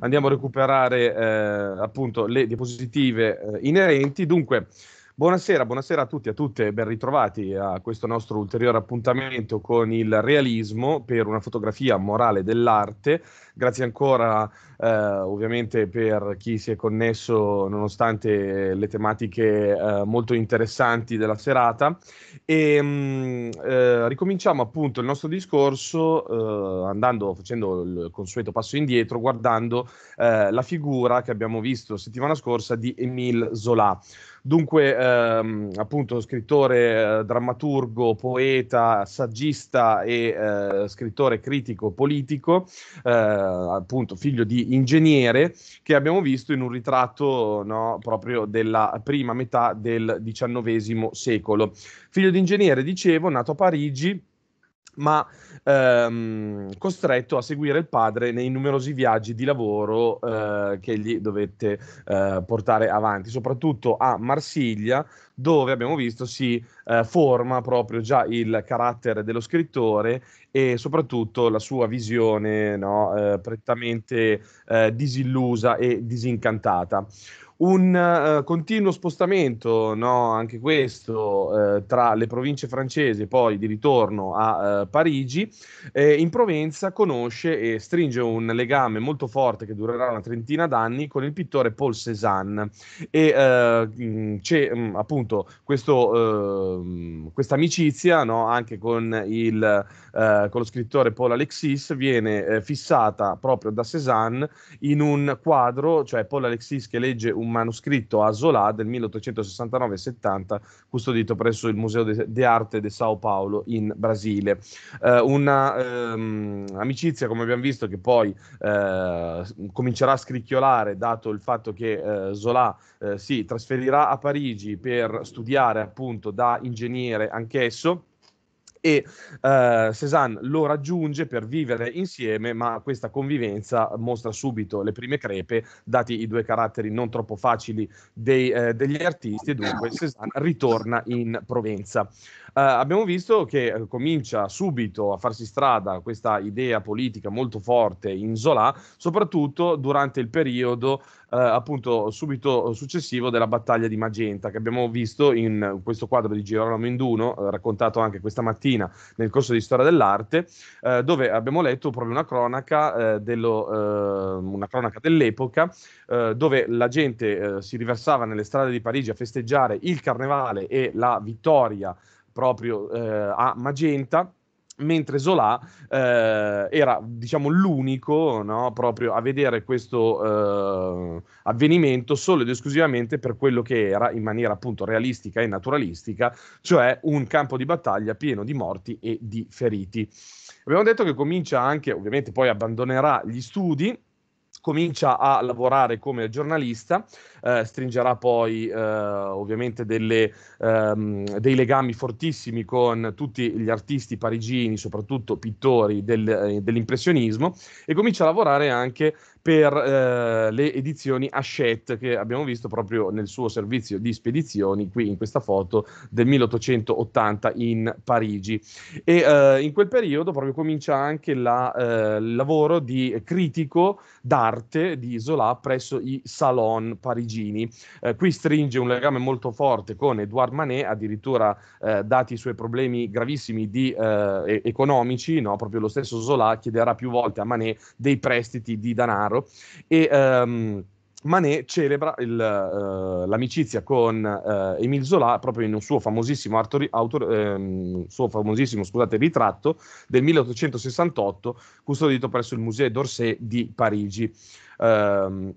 andiamo a recuperare eh, appunto le diapositive eh, inerenti. Dunque, Buonasera, buonasera a tutti e a tutte, ben ritrovati a questo nostro ulteriore appuntamento con il realismo per una fotografia morale dell'arte. Grazie ancora eh, ovviamente per chi si è connesso nonostante le tematiche eh, molto interessanti della serata e mh, mm, eh, ricominciamo appunto il nostro discorso eh, andando facendo il consueto passo indietro guardando eh, la figura che abbiamo visto settimana scorsa di Emile Zola. Dunque, ehm, appunto, scrittore, eh, drammaturgo, poeta, saggista e eh, scrittore critico politico, eh, appunto figlio di ingegnere, che abbiamo visto in un ritratto no, proprio della prima metà del XIX secolo. Figlio di ingegnere, dicevo, nato a Parigi ma ehm, costretto a seguire il padre nei numerosi viaggi di lavoro eh, che gli dovette eh, portare avanti, soprattutto a Marsiglia, dove abbiamo visto si eh, forma proprio già il carattere dello scrittore e soprattutto la sua visione no, eh, prettamente eh, disillusa e disincantata un uh, continuo spostamento, no? anche questo, uh, tra le province francesi e poi di ritorno a uh, Parigi, eh, in Provenza conosce e stringe un legame molto forte che durerà una trentina d'anni con il pittore Paul Cézanne e c'è mh, appunto ehm, questa amicizia no? anche con, il, con, lo scrittore Paul Alexis viene fissata proprio da Cézanne in un quadro, cioè Paul Alexis che legge un manoscritto a Zola del 1869-70 custodito presso il Museo di Arte de Sao Paulo in Brasile. Eh, una ehm, amicizia, come abbiamo visto, che poi eh, comincerà a scricchiolare dato il fatto che eh, Zola eh, si trasferirà a Parigi per studiare appunto da ingegnere anch'esso e uh, Cézanne lo raggiunge per vivere insieme, ma questa convivenza mostra subito le prime crepe, dati i due caratteri non troppo facili dei, eh, degli artisti, e dunque Cézanne ritorna in Provenza. Eh, abbiamo visto che eh, comincia subito a farsi strada questa idea politica molto forte in Zola, soprattutto durante il periodo eh, appunto subito successivo della battaglia di Magenta che abbiamo visto in questo quadro di Girolamo Induno, eh, raccontato anche questa mattina nel corso di Storia dell'Arte, eh, dove abbiamo letto proprio una cronaca, eh, dello, una cronaca dell'epoca dove la gente si riversava nelle strade di Parigi a festeggiare il carnevale e la vittoria proprio eh, a Magenta mentre Zola eh, era diciamo l'unico no, proprio a vedere questo eh, avvenimento solo ed esclusivamente per quello che era in maniera appunto realistica e naturalistica cioè un campo di battaglia pieno di morti e di feriti abbiamo detto che comincia anche ovviamente poi abbandonerà gli studi comincia a lavorare come giornalista eh, stringerà poi eh, ovviamente delle, ehm, dei legami fortissimi con tutti gli artisti parigini, soprattutto pittori del, eh, dell'impressionismo, e comincia a lavorare anche per eh, le edizioni Hachette che abbiamo visto proprio nel suo servizio di spedizioni, qui in questa foto del 1880 in Parigi. E eh, in quel periodo proprio comincia anche la, eh, il lavoro di critico d'arte di Zola presso i salon parigini Perugini. Eh, qui stringe un legame molto forte con Edouard Manet, addirittura eh, dati i suoi problemi gravissimi di, eh, economici, no? proprio lo stesso Zola chiederà più volte a Manet dei prestiti di denaro e ehm, Manet celebra il, uh, l'amicizia con uh, eh, Emile Zola proprio in un suo famosissimo, artori- autor- ehm, suo famosissimo scusate, ritratto del 1868 custodito presso il Museo d'Orsay di Parigi. Um,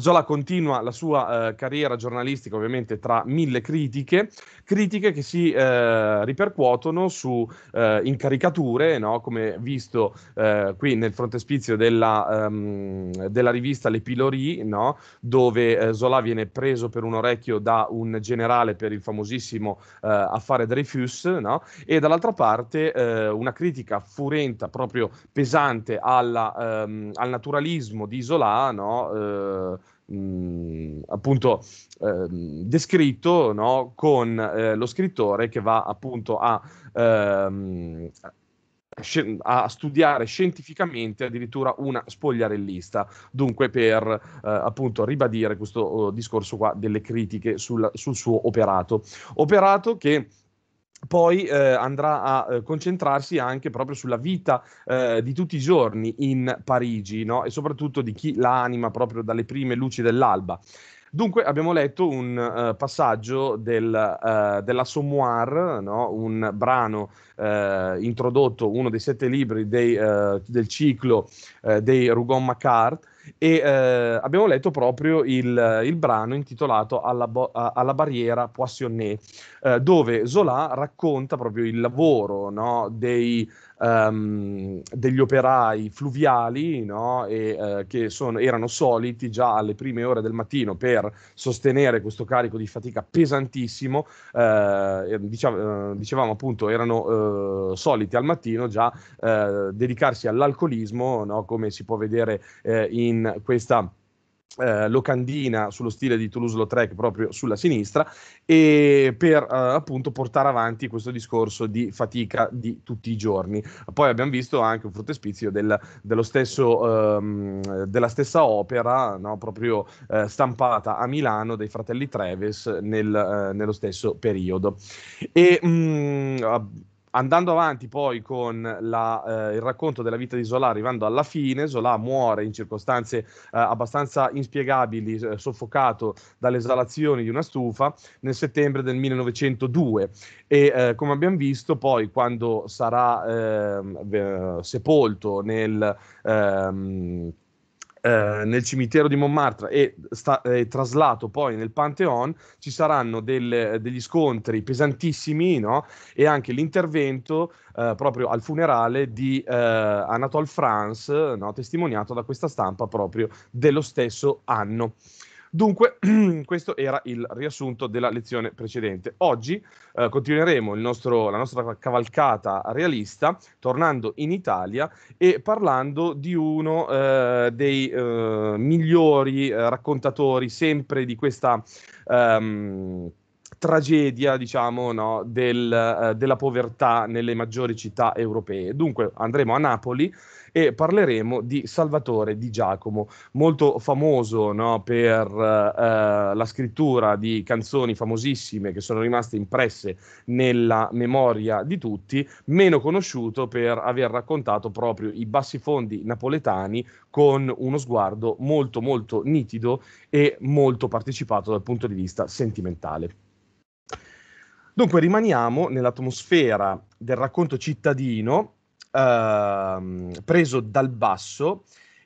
Zola continua la sua eh, carriera giornalistica ovviamente tra mille critiche, critiche che si eh, ripercuotono su eh, incaricature, no? come visto eh, qui nel frontespizio della, um, della rivista Le Pilori, no? dove eh, Zola viene preso per un orecchio da un generale per il famosissimo eh, affare Dreyfus, no? e dall'altra parte una critica furenta, proprio pesante alla, um, al naturalismo di Zola, mh, appunto eh, descritto no? con eh, lo scrittore che va appunto a, ehm, a studiare scientificamente addirittura una spogliarellista, dunque per eh, appunto ribadire questo oh, discorso qua delle critiche sul, sul suo operato. Operato che poi eh, andrà a eh, concentrarsi anche proprio sulla vita eh, di tutti i giorni in Parigi no? e soprattutto di chi la anima proprio dalle prime luci dell'alba. Dunque abbiamo letto un uh, passaggio del, uh, eh, dell'Assommoir, no? un brano uh, introdotto, uno dei sette libri dei, del ciclo dei Rougon-Macquart, e eh, abbiamo letto proprio il, il brano intitolato Alla, bo- alla barriera Poissonnet, eh, dove Zola racconta proprio il lavoro no, dei um, degli operai fluviali no? e, uh, che sono, erano soliti già alle prime ore del mattino per sostenere questo carico di fatica pesantissimo, uh, diciamo, eh, dicevamo appunto erano soliti al mattino già dedicarsi all'alcolismo, no? come si può vedere in questa eh, locandina sullo stile di Toulouse-Lautrec proprio sulla sinistra e per eh, appunto portare avanti questo discorso di fatica di tutti i giorni. Poi abbiamo visto anche un frontespizio del, dello stesso, ehm, della stessa opera no, proprio eh, stampata a Milano dai fratelli Treves nel, eh, nello stesso periodo. E mh, mm, andando avanti poi con la, eh, il racconto della vita di Zola, arrivando alla fine, Zola muore in circostanze eh, abbastanza inspiegabili, eh, soffocato dalle esalazioni di una stufa nel settembre del 1902 e eh, come abbiamo visto poi quando sarà ehm, sepolto nel... Ehm, eh, nel cimitero di Montmartre e sta, eh, traslato poi nel Pantheon, ci saranno del, degli scontri pesantissimi no? e anche l'intervento eh, proprio al funerale di eh, Anatole France, no? testimoniato da questa stampa proprio dello stesso anno. Dunque, questo era il riassunto della lezione precedente. Oggi eh, continueremo nostro, la nostra cavalcata realista tornando in Italia e parlando di uno eh, dei eh, migliori eh, raccontatori sempre di questa... Um, tragedia, diciamo, no, del, eh, della povertà nelle maggiori città europee. Dunque andremo a Napoli e parleremo di Salvatore Di Giacomo, molto famoso no, per eh, la scrittura di canzoni famosissime che sono rimaste impresse nella memoria di tutti, meno conosciuto per aver raccontato proprio i bassi fondi napoletani con uno sguardo molto molto nitido e molto partecipato dal punto di vista sentimentale. Dunque rimaniamo nell'atmosfera del racconto cittadino Ehm, preso dal basso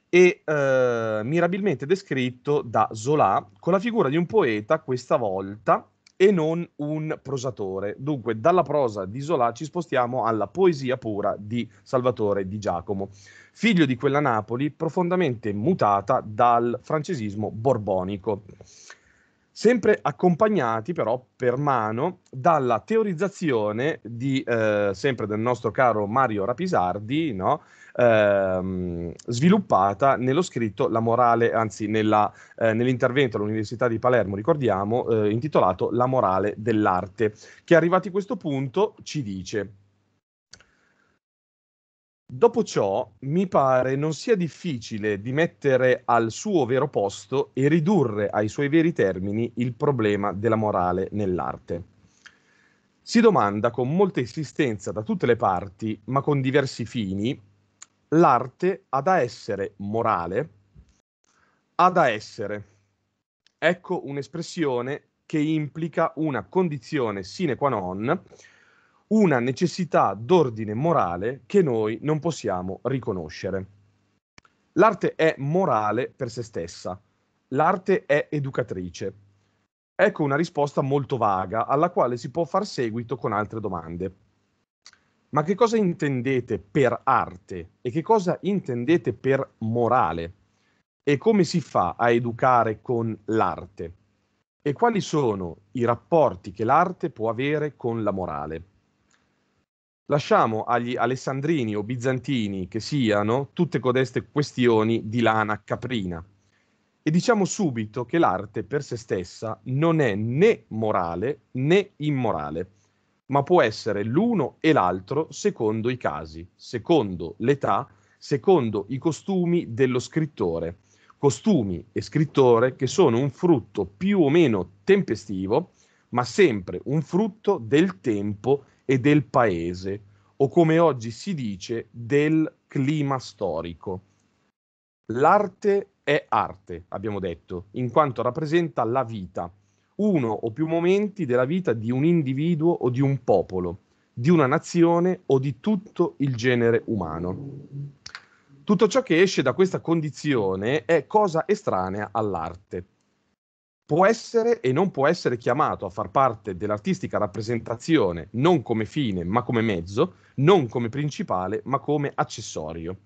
e eh, mirabilmente descritto da Zola con la figura di un poeta questa volta e non un prosatore. Dunque, dalla prosa di Zola ci spostiamo alla poesia pura di Salvatore di Giacomo, figlio di quella Napoli profondamente mutata dal francesismo borbonico sempre accompagnati però per mano dalla teorizzazione di, eh, sempre del nostro caro Mario Rapisardi, no? eh, sviluppata nello scritto La morale, anzi nella, eh, nell'intervento all'Università di Palermo, ricordiamo, eh, intitolato La morale dell'arte, che arrivati a questo punto ci dice Dopo ciò, mi pare non sia difficile di mettere al suo vero posto e ridurre ai suoi veri termini il problema della morale nell'arte. Si domanda con molta insistenza da tutte le parti, ma con diversi fini, l'arte ha da essere morale, ha da essere. Ecco un'espressione che implica una condizione sine qua non una necessità d'ordine morale che noi non possiamo riconoscere. L'arte è morale per se stessa, l'arte è educatrice. Ecco una risposta molto vaga alla quale si può far seguito con altre domande. Ma che cosa intendete per arte e che cosa intendete per morale? E come si fa a educare con l'arte? E quali sono i rapporti che l'arte può avere con la morale? Lasciamo agli alessandrini o bizantini che siano tutte codeste questioni di lana caprina. E diciamo subito che l'arte per se stessa non è né morale né immorale, ma può essere l'uno e l'altro secondo i casi, secondo l'età, secondo i costumi dello scrittore. Costumi e scrittore che sono un frutto più o meno tempestivo, ma sempre un frutto del tempo e del paese, o come oggi si dice, del clima storico. L'arte è arte, abbiamo detto, in quanto rappresenta la vita, uno o più momenti della vita di un individuo o di un popolo, di una nazione o di tutto il genere umano. Tutto ciò che esce da questa condizione è cosa estranea all'arte può essere e non può essere chiamato a far parte dell'artistica rappresentazione non come fine ma come mezzo, non come principale ma come accessorio.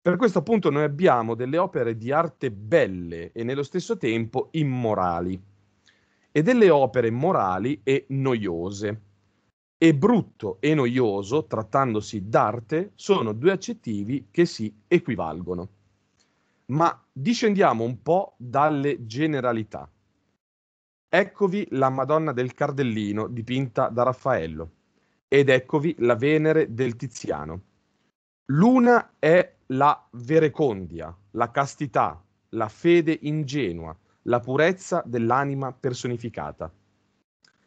Per questo appunto noi abbiamo delle opere di arte belle e nello stesso tempo immorali e delle opere morali e noiose. E brutto e noioso, trattandosi d'arte, sono due accettivi che si equivalgono. Ma discendiamo un po' dalle generalità. Eccovi la Madonna del Cardellino dipinta da Raffaello ed eccovi la Venere del Tiziano. L'una è la verecondia, la castità, la fede ingenua, la purezza dell'anima personificata.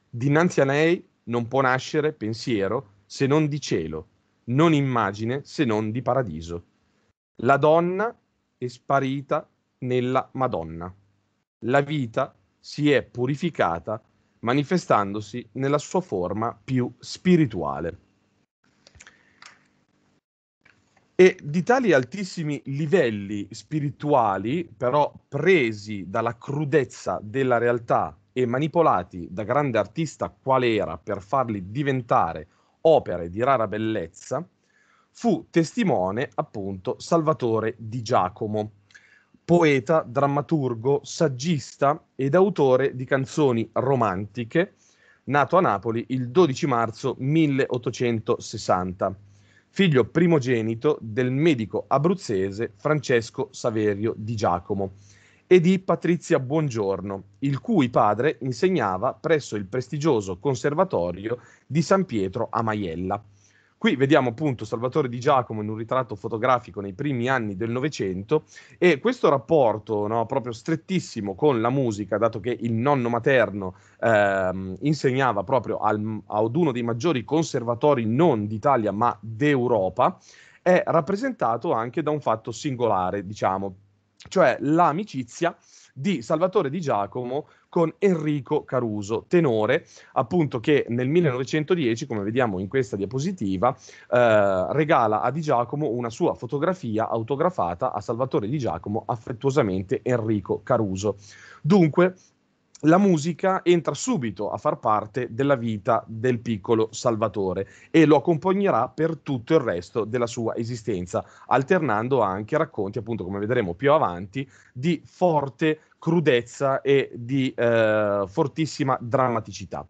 Dinanzi a lei non può nascere pensiero se non di cielo, non immagine se non di paradiso. La donna è sparita nella Madonna. La vita si è purificata manifestandosi nella sua forma più spirituale. E di tali altissimi livelli spirituali, però presi dalla crudezza della realtà e manipolati da grande artista qual era per farli diventare opere di rara bellezza, fu testimone appunto Salvatore di Giacomo, poeta, drammaturgo, saggista ed autore di canzoni romantiche, nato a Napoli il 12 marzo 1860, figlio primogenito del medico abruzzese Francesco Saverio di Giacomo e di Patrizia Buongiorno, il cui padre insegnava presso il prestigioso conservatorio di San Pietro a Maiella. Qui vediamo appunto Salvatore Di Giacomo in un ritratto fotografico nei primi anni del Novecento e questo rapporto no, proprio strettissimo con la musica, dato che il nonno materno ehm, insegnava proprio al, ad uno dei maggiori conservatori non d'Italia ma d'Europa, è rappresentato anche da un fatto singolare, diciamo, cioè l'amicizia di Salvatore Di Giacomo con Enrico Caruso, tenore, appunto che nel 1910, come vediamo in questa diapositiva, eh, regala a Di Giacomo una sua fotografia autografata a Salvatore Di Giacomo, affettuosamente Enrico Caruso. Dunque, la musica entra subito a far parte della vita del piccolo Salvatore e lo accompagnerà per tutto il resto della sua esistenza, alternando anche racconti, appunto come vedremo più avanti, di forte crudezza e di eh, fortissima drammaticità.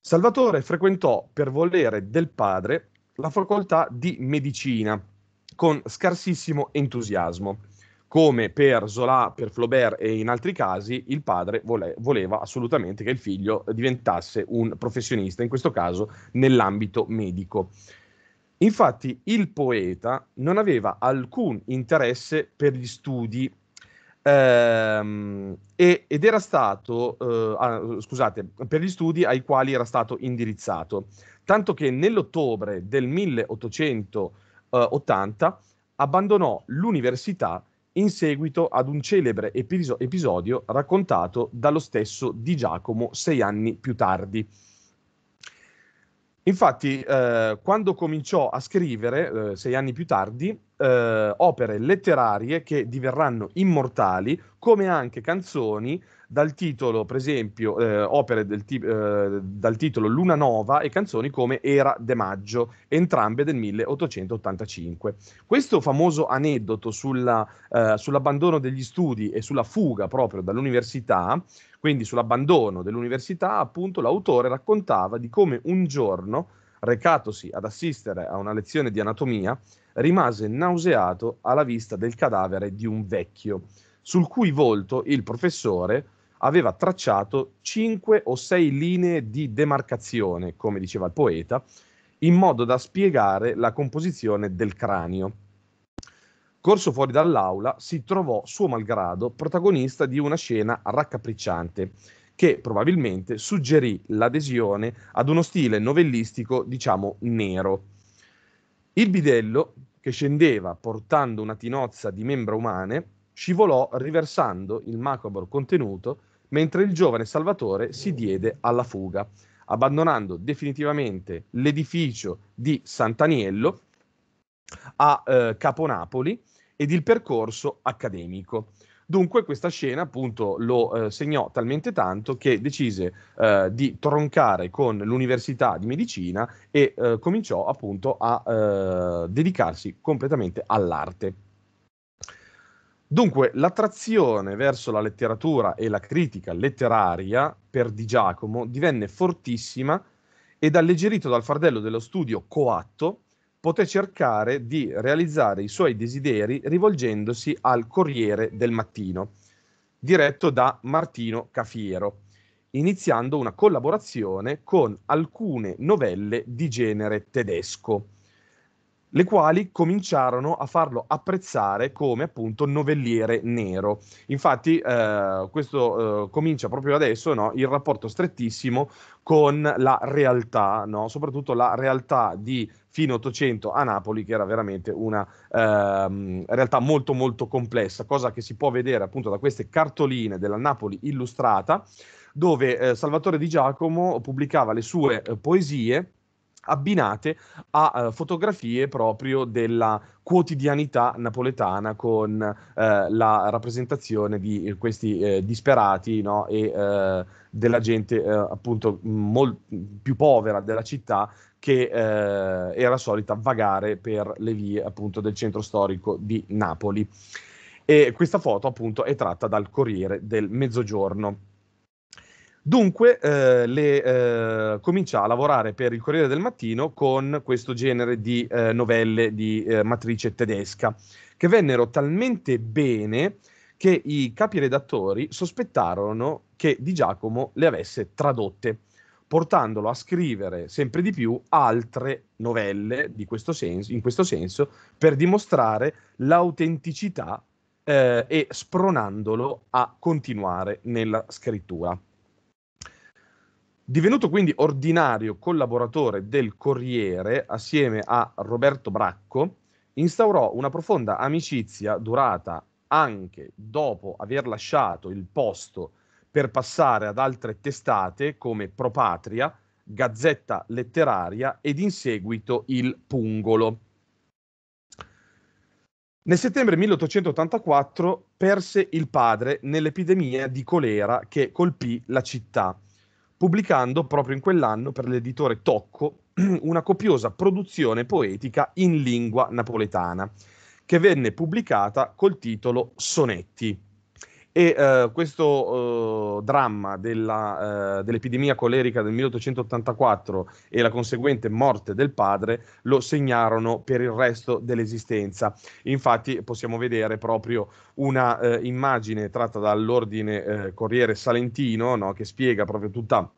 Salvatore frequentò per volere del padre la facoltà di medicina con scarsissimo entusiasmo. Come per Zola, per Flaubert e in altri casi, il padre vole- voleva assolutamente che il figlio diventasse un professionista, in questo caso nell'ambito medico. Infatti il poeta non aveva alcun interesse per gli studi Ehm, ed era stato, eh, ah, scusate, per gli studi ai quali era stato indirizzato. Tanto che nell'ottobre del 1880 eh, abbandonò l'università in seguito ad un celebre episodio raccontato dallo stesso Di Giacomo sei anni più tardi. Infatti, eh, quando cominciò a scrivere, eh, sei anni più tardi, eh, opere letterarie che diverranno immortali, come anche canzoni dal titolo, per esempio, eh, opere del ti- eh, dal titolo Luna Nova e canzoni come Era de Maggio, entrambe del 1885. Questo famoso aneddoto sulla, eh, sull'abbandono degli studi e sulla fuga proprio dall'università, quindi sull'abbandono dell'università, appunto l'autore raccontava di come un giorno, recatosi ad assistere a una lezione di anatomia, rimase nauseato alla vista del cadavere di un vecchio, sul cui volto il professore, aveva tracciato cinque o sei linee di demarcazione, come diceva il poeta, in modo da spiegare la composizione del cranio. Corso fuori dall'aula, si trovò, suo malgrado, protagonista di una scena raccapricciante che probabilmente suggerì l'adesione ad uno stile novellistico, diciamo, nero. Il bidello, che scendeva portando una tinozza di membra umane, scivolò riversando il macabro contenuto mentre il giovane Salvatore si diede alla fuga, abbandonando definitivamente l'edificio di Sant'Aniello a eh, Caponapoli ed il percorso accademico. Dunque questa scena appunto lo eh, segnò talmente tanto che decise eh, di troncare con l'università di medicina e eh, cominciò appunto a eh, dedicarsi completamente all'arte. Dunque, l'attrazione verso la letteratura e la critica letteraria per Di Giacomo divenne fortissima ed alleggerito dal fardello dello studio coatto, poté cercare di realizzare i suoi desideri rivolgendosi al Corriere del Mattino, diretto da Martino Cafiero, iniziando una collaborazione con alcune novelle di genere tedesco le quali cominciarono a farlo apprezzare come appunto novelliere nero. Infatti eh, questo eh, comincia proprio adesso no? il rapporto strettissimo con la realtà, no? soprattutto la realtà di fine 800 a Napoli, che era veramente una ehm, realtà molto molto complessa, cosa che si può vedere appunto da queste cartoline della Napoli illustrata, dove eh, Salvatore Di Giacomo pubblicava le sue eh, poesie abbinate a uh, fotografie proprio della quotidianità napoletana con eh, la rappresentazione di eh, questi eh, disperati no? e eh, della gente eh, appunto mol- più povera della città che era solita vagare per le vie appunto del centro storico di Napoli. E questa foto appunto è tratta dal Corriere del Mezzogiorno. Dunque eh, le, eh, comincia a lavorare per il Corriere del Mattino con questo genere di eh, novelle di eh, matrice tedesca, che vennero talmente bene che i capi redattori sospettarono che Di Giacomo le avesse tradotte, portandolo a scrivere sempre di più altre novelle questo senso, in questo senso per dimostrare l'autenticità eh, e spronandolo a continuare nella scrittura. Divenuto quindi ordinario collaboratore del Corriere assieme a Roberto Bracco, instaurò una profonda amicizia durata anche dopo aver lasciato il posto per passare ad altre testate come Propatria, Gazzetta Letteraria ed in seguito il Pungolo. Nel settembre 1884 perse il padre nell'epidemia di colera che colpì la città pubblicando proprio in quell'anno per l'editore Tocco una copiosa produzione poetica in lingua napoletana, che venne pubblicata col titolo Sonetti e eh, questo eh, dramma della, eh, dell'epidemia colerica del 1884 e la conseguente morte del padre lo segnarono per il resto dell'esistenza. Infatti possiamo vedere proprio una eh, immagine tratta dall'ordine eh, Corriere Salentino no, che spiega proprio tutta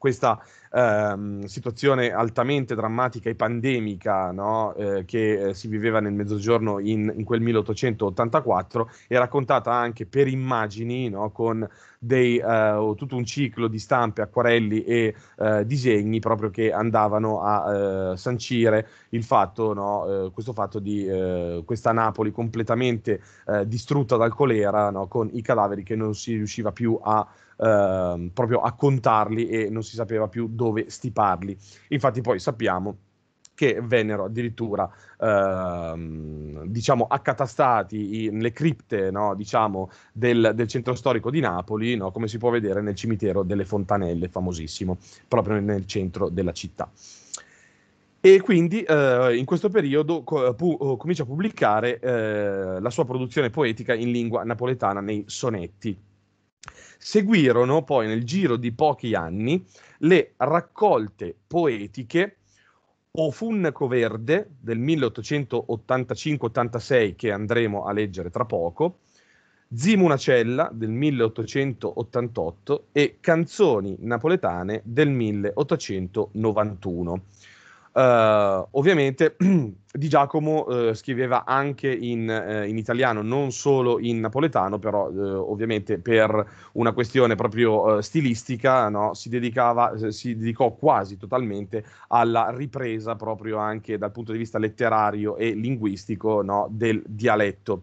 questa ehm, situazione altamente drammatica e pandemica no? eh, che eh, si viveva nel mezzogiorno in, in, quel 1884 e raccontata anche per immagini no? con dei, eh, tutto un ciclo di stampe, acquarelli e eh, disegni proprio che andavano a eh, sancire il fatto, no? Eh, questo fatto di questa Napoli completamente distrutta dal colera con i cadaveri che non si riusciva più a Ehm, proprio a contarli e non si sapeva più dove stiparli. Infatti poi sappiamo che vennero addirittura ehm, diciamo accatastati in, le cripte no, diciamo, del, del, centro storico di Napoli, no, come si può vedere nel cimitero delle Fontanelle, famosissimo, proprio nel centro della città. E quindi eh, in questo periodo co- pu- eh, comincia a pubblicare eh, la sua produzione poetica in lingua napoletana nei sonetti Seguirono poi nel giro di pochi anni le raccolte poetiche O Funco Verde del 1885-86 che andremo a leggere tra poco, Zimunacella del 1888 e Canzoni napoletane del 1891. Uh, ovviamente Di Giacomo uh, scriveva anche in, uh, in, italiano, non solo in napoletano, però ovviamente per una questione proprio stilistica no, si, dedicava, si dedicò quasi totalmente alla ripresa proprio anche dal punto di vista letterario e linguistico no, del dialetto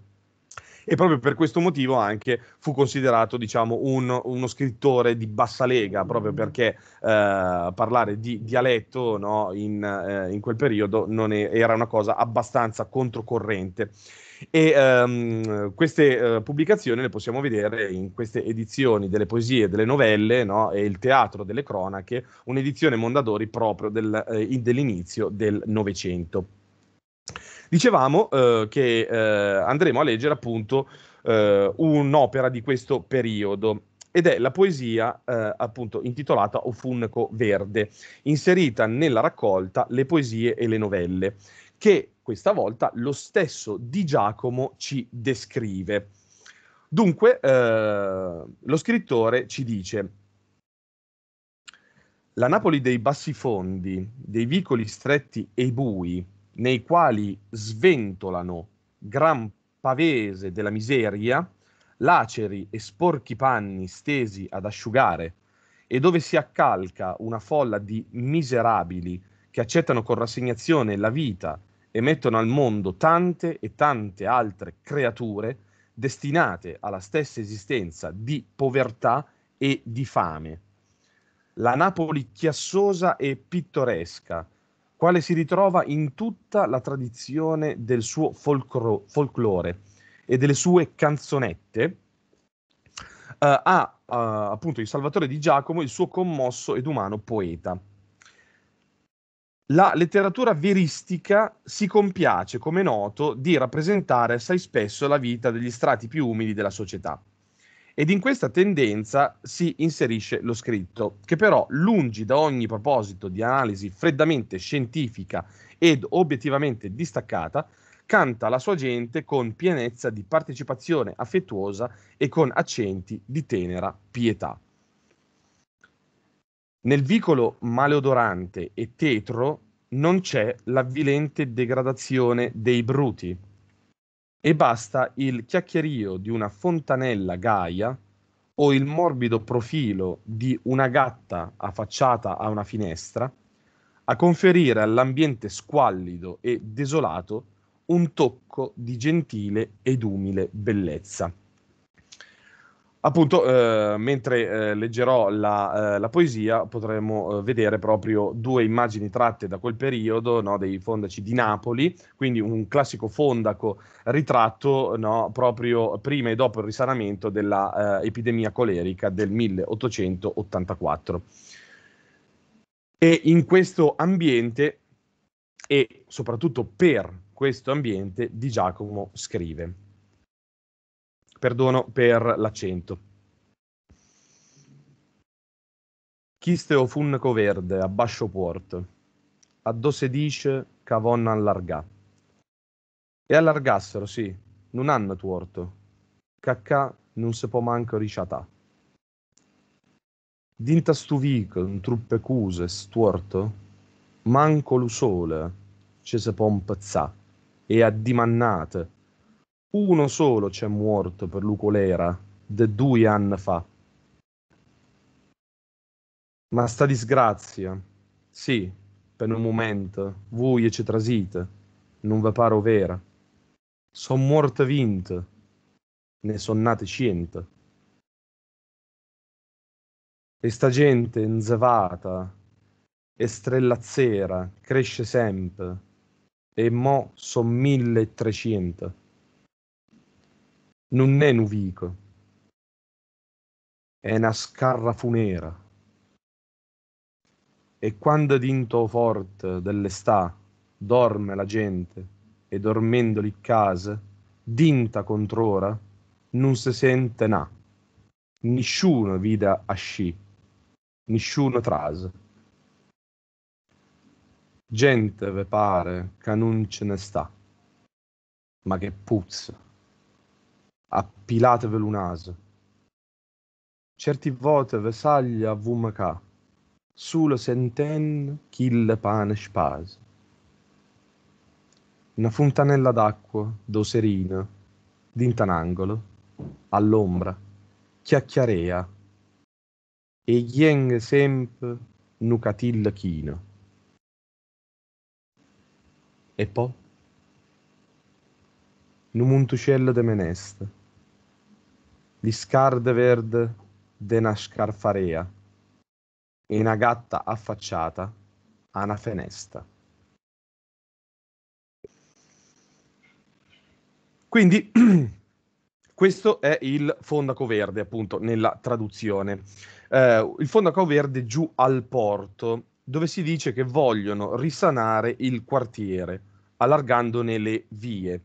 e proprio per questo motivo anche fu considerato diciamo, un, uno scrittore di bassa lega, proprio perché eh, parlare di dialetto no, in, eh, in, quel periodo è, era una cosa abbastanza controcorrente. E um, queste uh, pubblicazioni le possiamo vedere in queste edizioni delle poesie, delle novelle no? e il teatro delle cronache, un'edizione Mondadori proprio del, eh, dell'inizio del Novecento. Dicevamo eh, che eh, andremo a leggere appunto eh, un'opera di questo periodo ed è la poesia eh, appunto intitolata O Funco Verde, inserita nella raccolta Le poesie e le novelle, che questa volta lo stesso Di Giacomo ci descrive. Dunque, eh, lo scrittore ci dice la Napoli dei bassi fondi, dei vicoli stretti e bui, nei quali sventolano gran pavese della miseria, laceri e sporchi panni stesi ad asciugare, e dove si accalca una folla di miserabili che accettano con rassegnazione la vita e mettono al mondo tante e tante altre creature destinate alla stessa esistenza di povertà e di fame. La Napoli chiassosa e pittoresca, quale si ritrova in tutta la tradizione del suo folcro- folklore e delle sue canzonette, Uh, ha uh, appunto il Salvatore di Giacomo, il suo commosso ed umano poeta. La letteratura veristica si compiace, come noto, di rappresentare assai spesso la vita degli strati più umili della società. Ed in questa tendenza si inserisce lo scritto, che però, lungi da ogni proposito di analisi freddamente scientifica ed obiettivamente distaccata, canta la sua gente con pienezza di partecipazione affettuosa e con accenti di tenera pietà. Nel vicolo maleodorante e tetro non c'è l'avvilente degradazione dei bruti, e basta il chiacchierio di una fontanella gaia o il morbido profilo di una gatta affacciata a una finestra a conferire all'ambiente squallido e desolato un tocco di gentile ed umile bellezza. Appunto, eh, mentre eh, leggerò la, eh, la, poesia potremo eh, vedere proprio due immagini tratte da quel periodo no, dei fondaci di Napoli, quindi un classico fondaco ritratto no, proprio prima e dopo il risanamento dell'epidemia eh, colerica del 1884. E in questo ambiente, e soprattutto per questo ambiente, Di Giacomo scrive perdono per l'accento. Chisteo funco verde, a basso port, addosse dice cavonna allargà. E allargassero, sì, non hanno tuorto, caccà non se può manco ricciatà. Dinta stuvico, un truppe cuse, stuorto, manco lu sole, ce se pompezzà, e addimannate, uno solo c'è morto per l'Ucolera de due anni fa. Ma sta disgrazia, sì, per un momento, voi e ci trasite, non ve paro vera. Son morte vinte, ne son nate cento. E sta gente inzevata e strellazzera cresce sempre, e mo son mille e trecento non è Nuvico, è una scarra funera. E quando dinto forte dell'està dorme la gente e dormendo lì casa, dinta contr'ora, non si sente na. Nessuno vida a sci, nessuno tras. Gente ve pare che non ce ne sta, ma che puzza appilatevelo un naso. Certi volte vesaglia vum ca, sulle senten chille pane spas. Una fontanella d'acqua, doserina, d'intanangolo, all'ombra, chiacchiarea, e ghien sempre nucatil chino. E poi? Numuntucella de meneste l'iscardeverd de nascarfarea, e una gatta affacciata a una finestra. Quindi questo è il fondaco verde, appunto, nella traduzione. Eh, il fondaco verde giù al porto, dove si dice che vogliono risanare il quartiere, allargandone le vie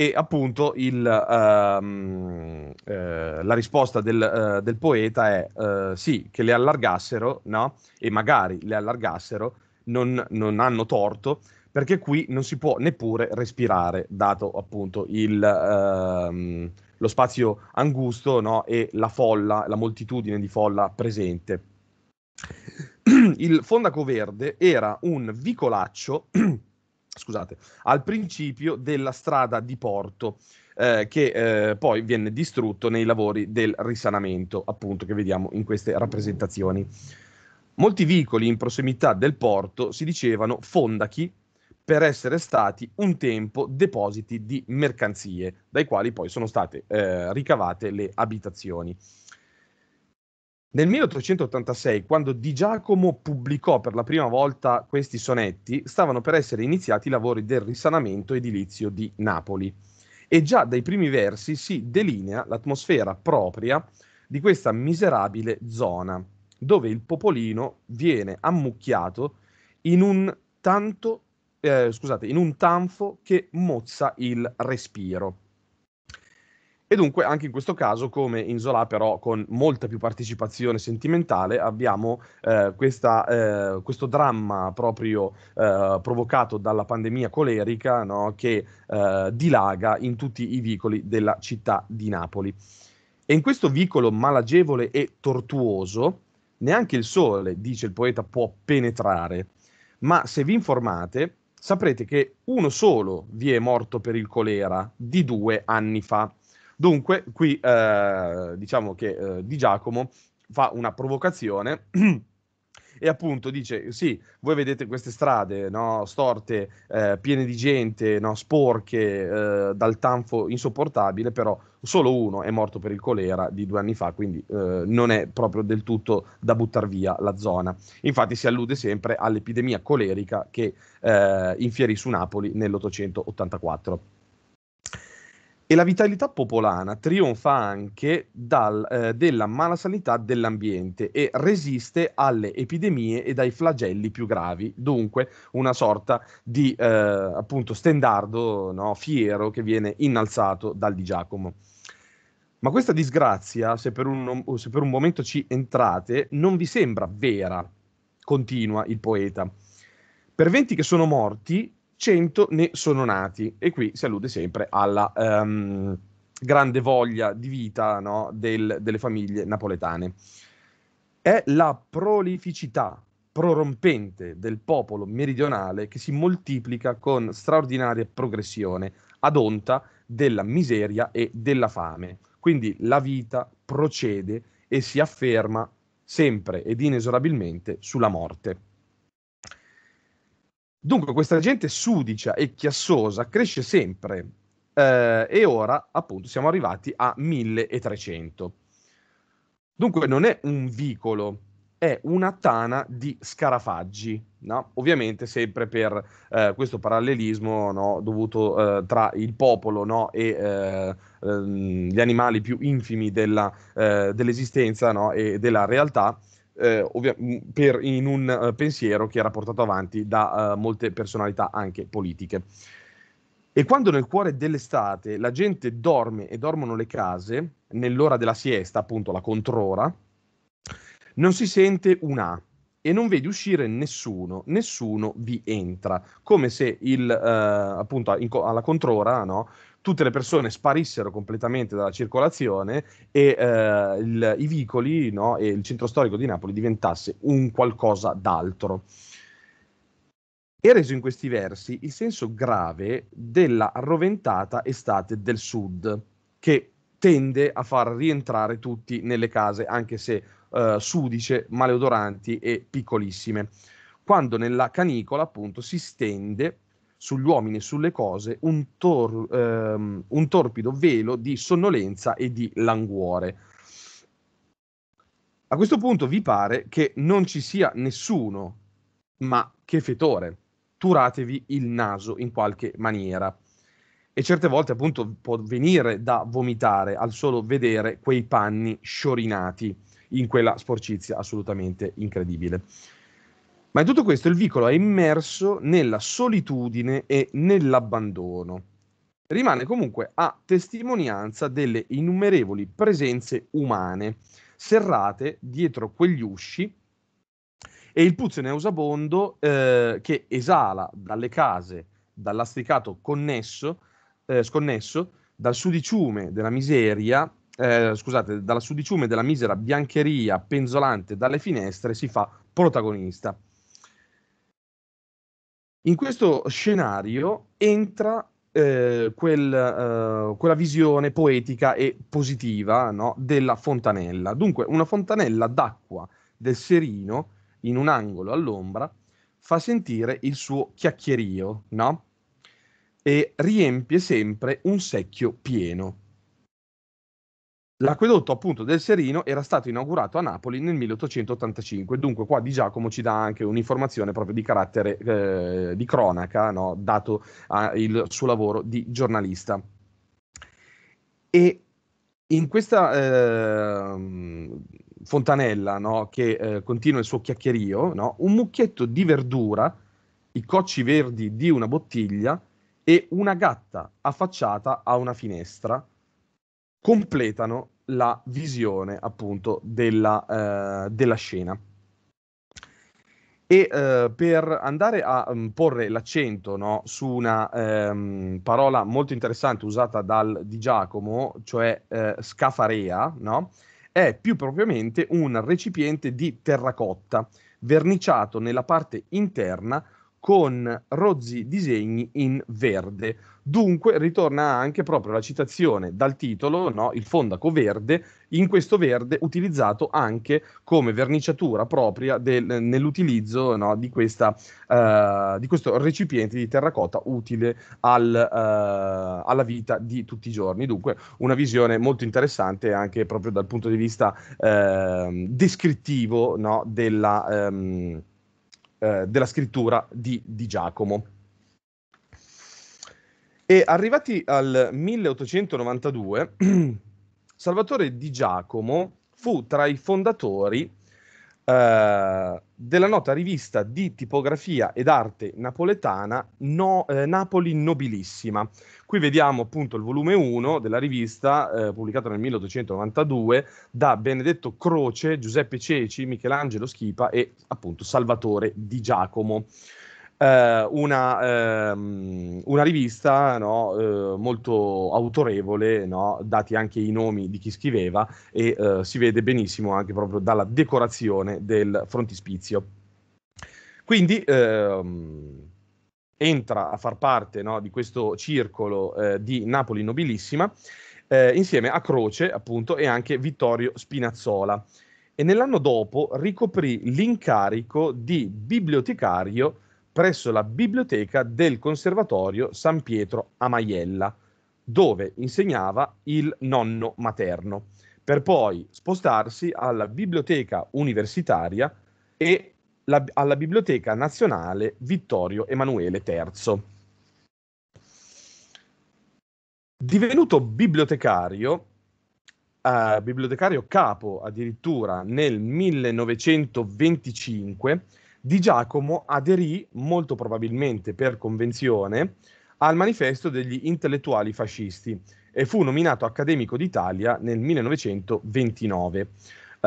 e appunto il, um, eh, la risposta del, uh, del poeta è uh, sì, che le allargassero, no? E magari le allargassero, non, non, hanno torto, perché qui non si può neppure respirare, dato appunto il, um, lo spazio angusto no? e la folla, la moltitudine di folla presente. il Fondaco Verde era un vicolaccio scusate, al principio della strada di Porto, eh, che eh, poi viene distrutto nei lavori del risanamento, appunto, che vediamo in queste rappresentazioni. Molti vicoli in prossimità del porto si dicevano fondachi per essere stati un tempo depositi di mercanzie, dai quali poi sono state eh, ricavate le abitazioni. Nel 1886, quando Di Giacomo pubblicò per la prima volta questi sonetti, stavano per essere iniziati i lavori del risanamento edilizio di Napoli. E già dai primi versi si delinea l'atmosfera propria di questa miserabile zona, dove il popolino viene ammucchiato in un, tanto, eh, scusate, in un tanfo che mozza il respiro. E dunque anche in questo caso, come in Zola però con molta più partecipazione sentimentale, abbiamo eh, questa, eh, questo dramma proprio eh, provocato dalla pandemia colerica no, che eh, dilaga in tutti i vicoli della città di Napoli. E in questo vicolo malagevole e tortuoso, neanche il sole, dice il poeta, può penetrare. Ma se vi informate, saprete che uno solo vi è morto per il colera di due anni fa Dunque, qui eh, diciamo che eh, Di Giacomo fa una provocazione. e appunto dice sì, voi vedete queste strade no, storte, eh, piene di gente, no, sporche, eh, dal tanfo insopportabile, però solo uno è morto per il colera di due anni fa, quindi eh, non è proprio del tutto da buttare via la zona. Infatti si allude sempre all'epidemia colerica che eh, infierì su Napoli nell'884. E la vitalità popolana trionfa anche dal, eh, della malasanità dell'ambiente e resiste alle epidemie e dai flagelli più gravi, dunque una sorta di eh, appunto stendardo no, fiero che viene innalzato dal Di Giacomo. Ma questa disgrazia, se per, un, se per un momento ci entrate, non vi sembra vera, continua il poeta. Per venti che sono morti, 100 ne sono nati. E qui si allude sempre alla um, grande voglia di vita no, del, delle famiglie napoletane. È la prolificità prorompente del popolo meridionale che si moltiplica con straordinaria progressione ad onta della miseria e della fame. Quindi la vita procede e si afferma sempre ed inesorabilmente sulla morte. Dunque, questa gente sudicia e chiassosa cresce sempre eh, e ora, appunto, siamo arrivati a 1300. Dunque, non è un vicolo, è una tana di scarafaggi, no? ovviamente sempre per eh, questo parallelismo no? dovuto eh, tra il popolo no? e eh, ehm, gli animali più infimi della, eh, dell'esistenza e della realtà, eh, ovvia- mm, per, in un eh, pensiero che era portato avanti da eh, molte personalità anche politiche. E quando nel cuore dell'estate la gente dorme e dormono le case, nell'ora della siesta, appunto la controra, non si sente un A e non vedi uscire nessuno, nessuno vi entra, come se il, eh, appunto in, alla controra no, tutte le persone sparissero completamente dalla circolazione e eh, il, i vicoli no, e il centro storico di Napoli diventasse un qualcosa d'altro. È reso in questi versi il senso grave della roventata estate del sud, che tende a far rientrare tutti nelle case, anche se eh, sudice, maleodoranti e piccolissime, quando nella canicola appunto si stende sugli uomini e sulle cose un, tor- ehm, un torpido velo di sonnolenza e di languore. A questo punto vi pare che non ci sia nessuno, ma che fetore. Turatevi il naso in qualche maniera. E certe volte appunto può venire da vomitare al solo vedere quei panni sciorinati in quella sporcizia assolutamente incredibile. Ma in tutto questo il vicolo è immerso nella solitudine e nell'abbandono. Rimane comunque a testimonianza delle innumerevoli presenze umane serrate dietro quegli usci e il puzzo nauseabondo eh, che esala dalle case, dal lastricato connesso, eh, sconnesso, dal sudiciume della miseria, eh, scusate, dalla sudiciume della misera biancheria penzolante dalle finestre si fa protagonista. In questo scenario entra eh, quel, eh, quella visione poetica e positiva no, della fontanella. Dunque, una fontanella d'acqua del Serino in un angolo all'ombra fa sentire il suo chiacchierio no? e riempie sempre un secchio pieno. L'acquedotto appunto del Serino era stato inaugurato a Napoli nel 1885, dunque qua Di Giacomo ci dà anche un'informazione proprio di carattere eh, di cronaca, no? dato il suo lavoro di giornalista. E in questa eh, fontanella no? che eh, continua il suo chiacchierio, no? un mucchietto di verdura, i cocci verdi di una bottiglia e una gatta affacciata a una finestra completano la visione appunto della, eh, della scena. E eh, per andare a um, porre l'accento no, su una ehm, parola molto interessante usata dal Di Giacomo, cioè eh, scafarea, no, è più propriamente un recipiente di terracotta verniciato nella parte interna con rozzi disegni in verde. Dunque ritorna anche proprio la citazione dal titolo, no? il fondaco verde, in questo verde utilizzato anche come verniciatura propria del, nell'utilizzo no? di, questa, uh, di, questo recipiente di terracotta utile al, uh, alla vita di tutti i giorni. Dunque una visione molto interessante anche proprio dal punto di vista uh, descrittivo no? della... Um, eh, della scrittura di, di Giacomo. E arrivati al 1892, Salvatore di Giacomo fu tra i fondatori eh, della nota rivista di tipografia ed arte napoletana no, eh, Napoli Nobilissima. Qui vediamo appunto il volume 1 della rivista eh, pubblicato nel 1892 da Benedetto Croce, Giuseppe Ceci, Michelangelo Schipa e appunto Salvatore Di Giacomo eh, una, ehm, una, rivista no, eh, molto autorevole, no, dati anche i nomi di chi scriveva e eh, si vede benissimo anche proprio dalla decorazione del frontispizio. Quindi ehm, entra a far parte no, di questo circolo eh, di Napoli Nobilissima eh, insieme a Croce appunto e anche Vittorio Spinazzola e nell'anno dopo ricoprì l'incarico di bibliotecario presso la biblioteca del Conservatorio San Pietro a Maiella, dove insegnava il nonno materno, per poi spostarsi alla biblioteca universitaria e la, alla Biblioteca Nazionale Vittorio Emanuele III. Divenuto bibliotecario, eh, bibliotecario capo addirittura nel 1925, di Giacomo aderì molto probabilmente per convenzione al manifesto degli intellettuali fascisti e fu nominato accademico d'Italia nel 1929. Eh,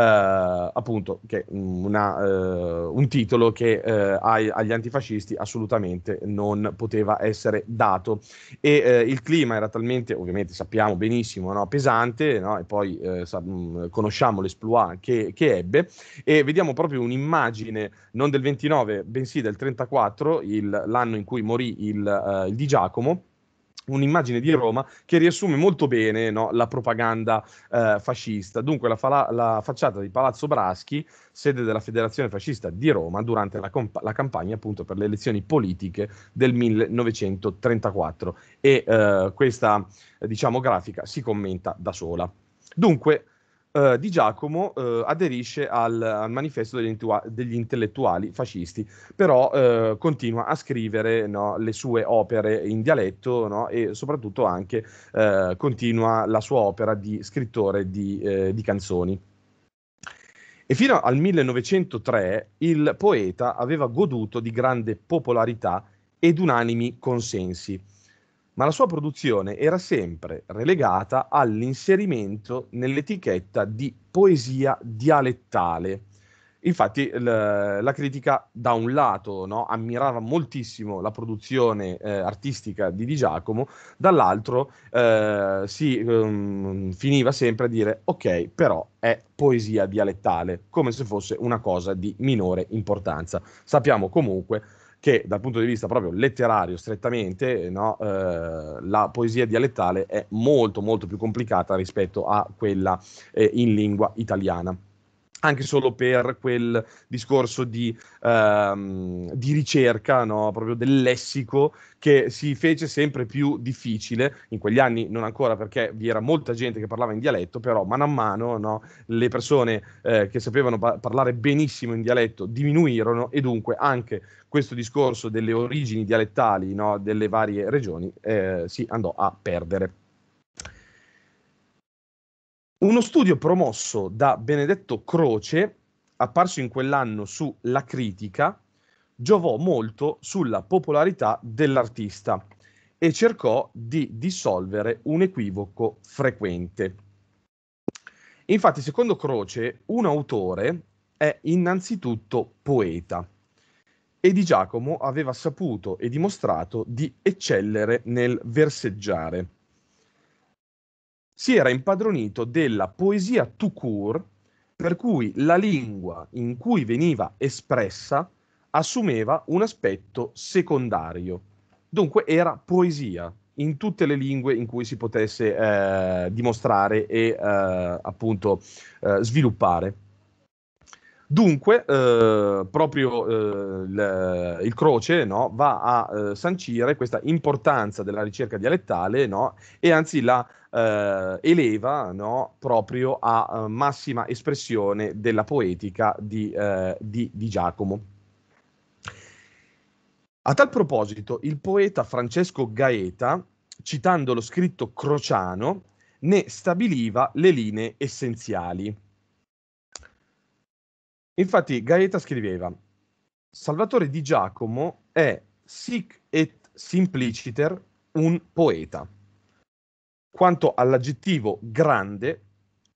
appunto che una, eh, un titolo che eh, ai, agli antifascisti assolutamente non poteva essere dato e il clima era talmente ovviamente sappiamo benissimo no, pesante no? e poi sa- mm, conosciamo l'esploit che, che ebbe e vediamo proprio un'immagine non del 29 bensì del 34 il, l'anno in cui morì il, uh, il Di Giacomo un'immagine di Roma che riassume molto bene no, la propaganda eh, fascista. Dunque la, fa- la, facciata di Palazzo Braschi, sede della Federazione Fascista di Roma, durante la, comp- la campagna appunto per le elezioni politiche del 1934. E eh, questa, diciamo, grafica si commenta da sola. Dunque, eh, di Giacomo eh, aderisce al, al manifesto degli, intua- degli, intellettuali fascisti, però eh, continua a scrivere no, le sue opere in dialetto no, e soprattutto anche eh, continua la sua opera di scrittore di, eh, di canzoni. E fino al 1903 il poeta aveva goduto di grande popolarità ed unanimi consensi ma la sua produzione era sempre relegata all'inserimento nell'etichetta di poesia dialettale. Infatti la, la critica da un lato no, ammirava moltissimo la produzione eh, artistica di Di Giacomo, dall'altro eh, si um, finiva sempre a dire ok, però è poesia dialettale, come se fosse una cosa di minore importanza. Sappiamo comunque che dal punto di vista proprio letterario strettamente eh, no, eh, la poesia dialettale è molto molto più complicata rispetto a quella eh, in lingua italiana anche solo per quel discorso di, ehm, di ricerca, no? proprio del lessico, che si fece sempre più difficile, in quegli anni non ancora perché vi era molta gente che parlava in dialetto, però mano a mano no? le persone eh, che sapevano pa- parlare benissimo in dialetto diminuirono e dunque anche questo discorso delle origini dialettali no? delle varie regioni eh, si andò a perdere. Uno studio promosso da Benedetto Croce, apparso in quell'anno su La Critica, giovò molto sulla popolarità dell'artista e cercò di dissolvere un equivoco frequente. Infatti, secondo Croce, un autore è innanzitutto poeta e Di Giacomo aveva saputo e dimostrato di eccellere nel verseggiare si era impadronito della poesia tout court, per cui la lingua in cui veniva espressa assumeva un aspetto secondario. Dunque era poesia in tutte le lingue in cui si potesse eh, dimostrare e eh, appunto eh, sviluppare. Dunque, eh, proprio eh, il, il, Croce no, va a eh, sancire questa importanza della ricerca dialettale no, e anzi la eh, eleva no, proprio a eh, massima espressione della poetica di, eh, di, di Giacomo. A tal proposito, il poeta Francesco Gaeta, citando lo scritto crociano, ne stabiliva le linee essenziali. Infatti Gaeta scriveva, Salvatore di Giacomo è sic et simpliciter un poeta. Quanto all'aggettivo grande,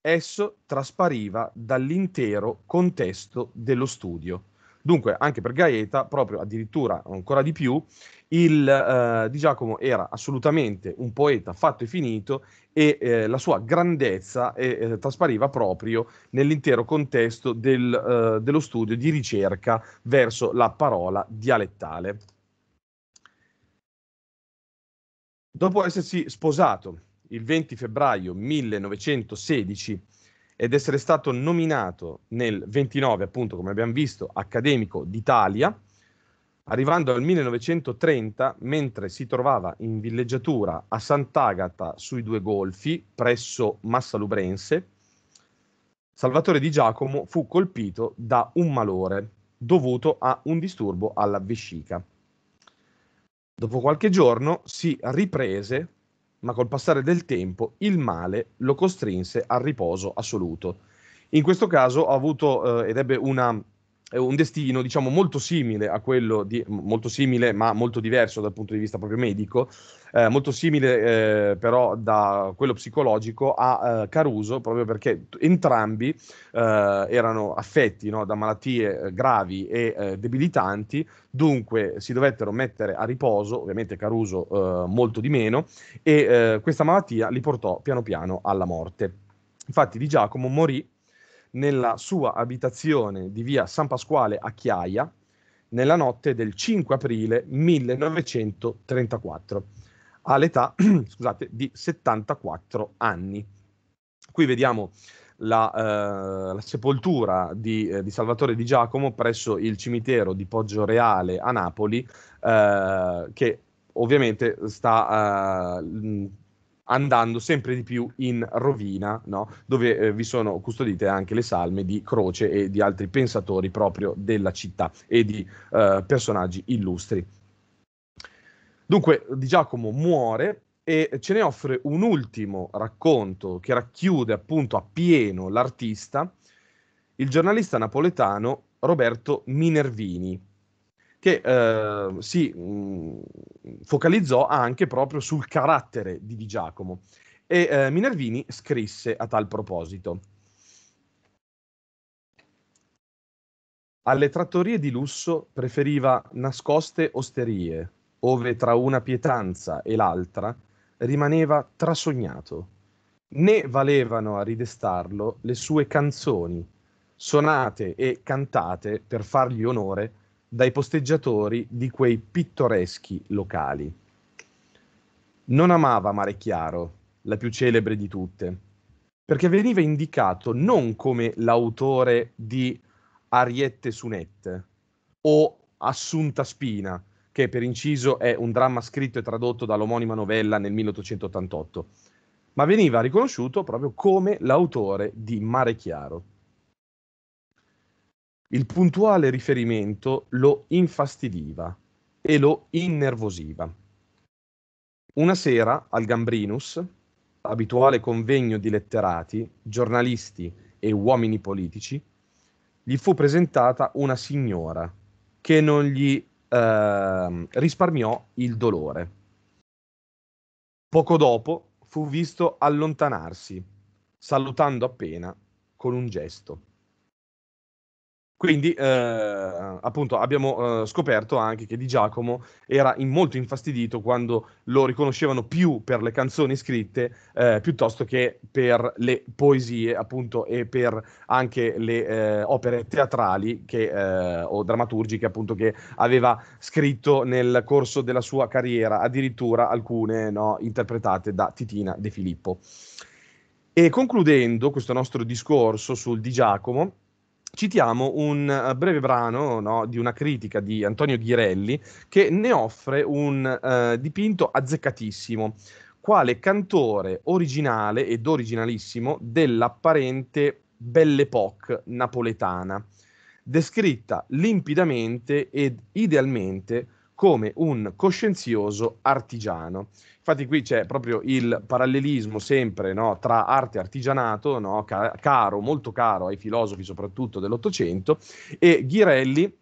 esso traspariva dall'intero contesto dello studio Dunque, anche per Gaeta, proprio addirittura ancora di più, il, eh, Di Giacomo era assolutamente un poeta fatto e finito e eh, la sua grandezza eh, eh traspariva proprio nell'intero contesto del, eh, dello studio di ricerca verso la parola dialettale. Dopo essersi sposato il 20 febbraio 1916 ed essere stato nominato nel 29, appunto, come abbiamo visto, accademico d'Italia, arrivando al 1930 mentre si trovava in villeggiatura a Sant'Agata sui due golfi, presso Massalubrense. Salvatore di Giacomo fu colpito da un malore dovuto a un disturbo alla vescica. Dopo qualche giorno si riprese ma col passare del tempo il male lo costrinse al riposo assoluto. In questo caso ha avuto eh, ed ebbe una un destino diciamo molto simile a quello di molto simile ma molto diverso dal punto di vista proprio medico eh, molto simile eh, però da quello psicologico a eh, Caruso proprio perché entrambi eh, erano affetti no, da malattie eh, gravi e eh, debilitanti dunque si dovettero mettere a riposo ovviamente Caruso molto di meno e questa malattia li portò piano piano alla morte infatti di Giacomo morì nella sua abitazione di via San Pasquale a Chiaia nella notte del 5 aprile 1934 all'età scusate, di 74 anni. Qui vediamo la, eh, la sepoltura di, eh, di, Salvatore di Giacomo presso il cimitero di Poggio Reale a Napoli, eh, che ovviamente sta eh, andando sempre di più in rovina, no? dove eh, vi sono custodite anche le salme di Croce e di altri pensatori proprio della città e di eh, personaggi illustri. Dunque, Di Giacomo muore e ce ne offre un ultimo racconto che racchiude appunto appieno l'artista, il giornalista napoletano Roberto Minervini, che eh, si mh, mm, focalizzò anche proprio sul carattere di Di Giacomo e eh, Minervini scrisse a tal proposito. Alle trattorie di lusso preferiva nascoste osterie, ove tra una pietanza e l'altra rimaneva trasognato. Né valevano a ridestarlo le sue canzoni, sonate e cantate per fargli onore dai posteggiatori di quei pittoreschi locali. Non amava Mare Chiaro, la più celebre di tutte, perché veniva indicato non come l'autore di Ariette Sunette o Assunta Spina, che per inciso è un dramma scritto e tradotto dall'omonima novella nel 1888, ma veniva riconosciuto proprio come l'autore di Mare Chiaro. Il puntuale riferimento lo infastidiva e lo innervosiva. Una sera, al Gambrinus, abituale convegno di letterati, giornalisti e uomini politici, gli fu presentata una signora che non gli eh, risparmiò il dolore. Poco dopo fu visto allontanarsi, salutando appena con un gesto. Quindi, eh, appunto, abbiamo eh, scoperto anche che Di Giacomo era in molto infastidito quando lo riconoscevano più per le canzoni scritte eh, piuttosto che per le poesie, appunto, e per anche le eh, opere teatrali che, eh, o drammaturgiche, appunto, che aveva scritto nel corso della sua carriera, addirittura alcune no, interpretate da Titina De Filippo. E concludendo questo nostro discorso sul Di Giacomo citiamo un eh, breve brano no, di una critica di Antonio Ghirelli che ne offre un uh, dipinto azzeccatissimo quale cantore originale ed originalissimo dell'apparente Belle Époque napoletana, descritta limpidamente ed idealmente come un coscienzioso artigiano. Infatti qui c'è proprio il parallelismo sempre no, tra arte e artigianato, no, caro, molto caro ai filosofi soprattutto dell'Ottocento, e Ghirelli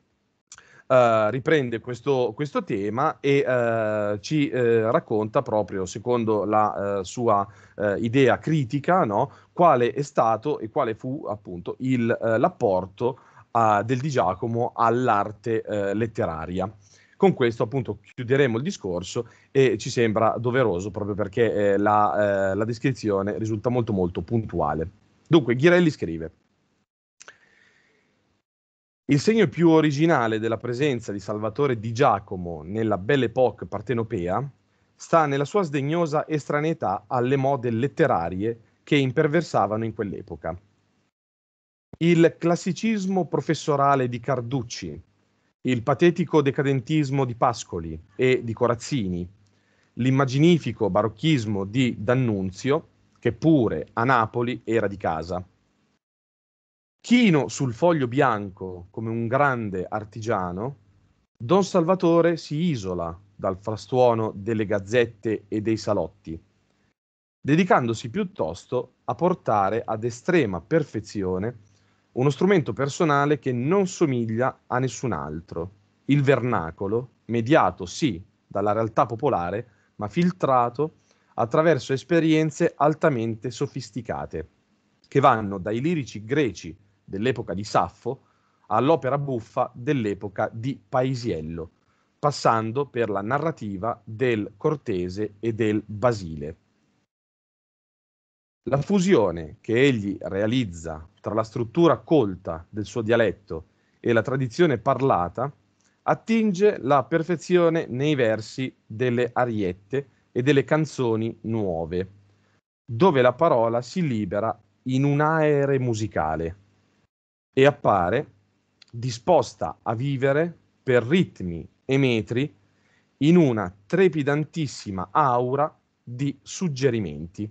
Uh, riprende questo, questo, tema e uh, ci uh, racconta proprio, secondo la sua idea critica, no, quale è stato e quale fu appunto il, l'apporto ah, del Di Giacomo all'arte letteraria. Con questo appunto chiuderemo il discorso e ci sembra doveroso proprio perché eh, la, eh, la descrizione risulta molto molto puntuale. Dunque, Ghirelli scrive. Il segno più originale della presenza di Salvatore di Giacomo nella Belle Époque partenopea sta nella sua sdegnosa estraneità alle mode letterarie che imperversavano in quell'epoca. Il classicismo professorale di Carducci, il patetico decadentismo di Pascoli e di Corazzini, l'immaginifico barocchismo di D'Annunzio, che pure a Napoli era di casa. Chino sul foglio bianco come un grande artigiano, Don Salvatore si isola dal frastuono delle gazzette e dei salotti, dedicandosi piuttosto a portare ad estrema perfezione uno strumento personale che non somiglia a nessun altro. Il vernacolo, mediato sì dalla realtà popolare, ma filtrato attraverso esperienze altamente sofisticate, che vanno dai lirici greci dell'epoca di Saffo all'opera buffa dell'epoca di Paisiello, passando per la narrativa del Cortese e del Basile. La fusione che egli realizza tra la struttura colta del suo dialetto e la tradizione parlata, attinge la perfezione nei versi delle ariette e delle canzoni nuove, dove la parola si libera in un aere musicale e appare disposta a vivere per ritmi e metri in una trepidantissima aura di suggerimenti.